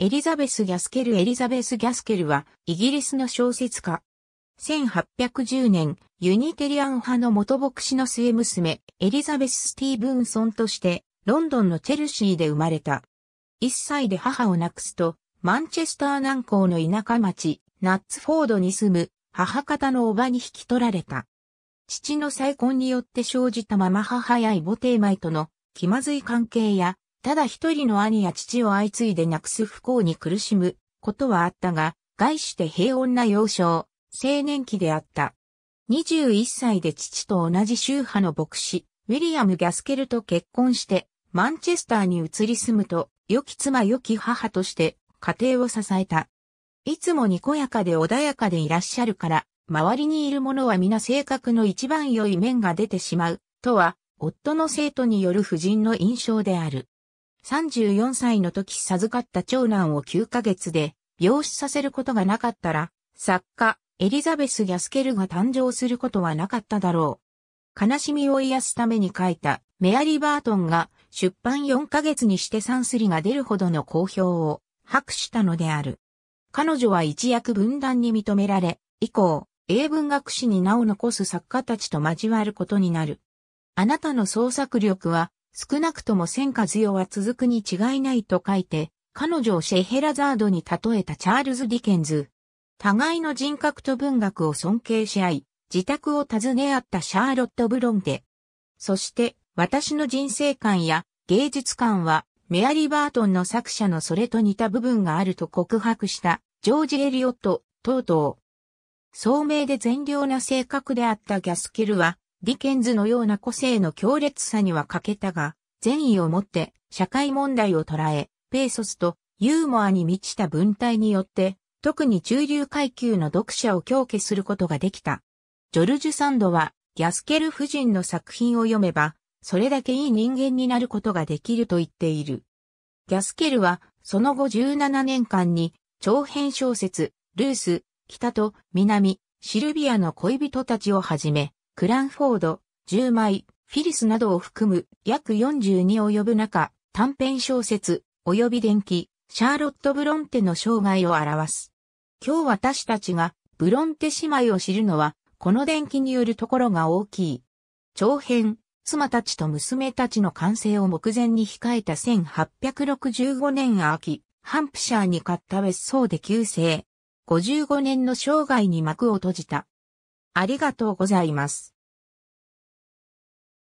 エリザベス・ギャスケルエリザベス・ギャスケルは、イギリスの小説家。1810年、ユニテリアン派の元牧師の末娘、エリザベス・スティーブンソンとして、ロンドンのチェルシーで生まれた。1歳で母を亡くすと、マンチェスター南港の田舎町、ナッツフォードに住む、母方の叔母に引き取られた。父の再婚によって生じたまま母やイボテイマイとの気まずい関係や、ただ一人の兄や父を相次いで亡くす不幸に苦しむことはあったが、外して平穏な幼少、青年期であった。21歳で父と同じ宗派の牧師、ウィリアム・ギャスケルと結婚して、マンチェスターに移り住むと、良き妻良き母として家庭を支えた。いつもにこやかで穏やかでいらっしゃるから、周りにいる者は皆性格の一番良い面が出てしまう、とは、夫の生徒による夫人の印象である。34歳の時授かった長男を9ヶ月で病死させることがなかったら、作家、エリザベス・ギャスケルが誕生することはなかっただろう。悲しみを癒すために書いたメアリー・バートンが出版4ヶ月にしてサンスリが出るほどの好評を博したのである。彼女は一躍分断に認められ、以降、英文学史に名を残す作家たちと交わることになる。あなたの創作力は少なくとも戦火強は続くに違いないと書いて、彼女をシェヘラザードに例えたチャールズ・ディケンズ。互いの人格と文学を尊敬し合い、自宅を訪ね合ったシャーロット・ブロンテ。そして、私の人生観や芸術観は、メアリー・バートンの作者のそれと似た部分があると告白した、ジョージ・エリオット、等々。聡明で善良な性格であったギャスキルは、ディケンズのような個性の強烈さには欠けたが、善意をもって社会問題を捉え、ペーソスとユーモアに満ちた文体によって、特に中流階級の読者を強化することができた。ジョルジュ・サンドは、ギャスケル夫人の作品を読めば、それだけいい人間になることができると言っている。ギャスケルは、その後17年間に、長編小説、ルース、北と南、シルビアの恋人たちをはじめ、クランフォード、10枚、フィリスなどを含む約42及ぶ中、短編小説、及び電気、シャーロット・ブロンテの生涯を表す。今日私たちがブロンテ姉妹を知るのは、この電気によるところが大きい。長編、妻たちと娘たちの完成を目前に控えた1865年秋、ハンプシャーに買った別荘で旧姓。55年の生涯に幕を閉じた。ありがとうございます。